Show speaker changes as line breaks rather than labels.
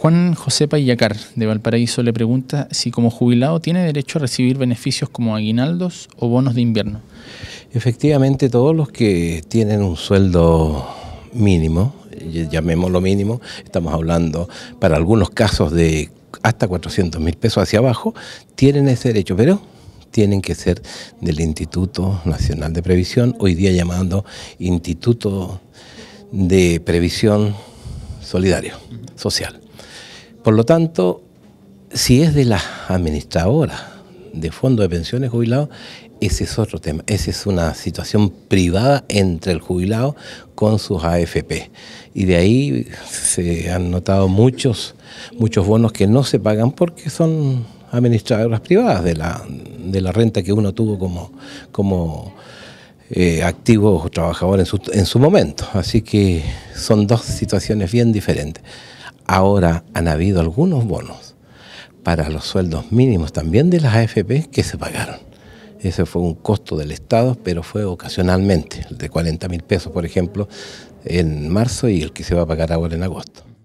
Juan José Payacar, de Valparaíso, le pregunta si como jubilado
tiene derecho a recibir beneficios como aguinaldos o bonos de invierno.
Efectivamente, todos los que tienen un sueldo mínimo, eh, llamémoslo mínimo, estamos hablando para algunos casos de hasta 400 mil pesos hacia abajo, tienen ese derecho, pero tienen que ser del Instituto Nacional de Previsión, hoy día llamando Instituto de Previsión solidario, social. Por lo tanto, si es de las administradoras de fondos de pensiones jubilados, ese es otro tema, esa es una situación privada entre el jubilado con sus AFP. Y de ahí se han notado muchos, muchos bonos que no se pagan porque son administradoras privadas de la, de la renta que uno tuvo como, como eh, activos o trabajadores en su, en su momento. Así que son dos situaciones bien diferentes. Ahora han habido algunos bonos para los sueldos mínimos también de las AFP que se pagaron. Ese fue un costo del Estado, pero fue ocasionalmente,
el de 40 mil pesos, por ejemplo, en marzo y el que se va a pagar ahora en agosto.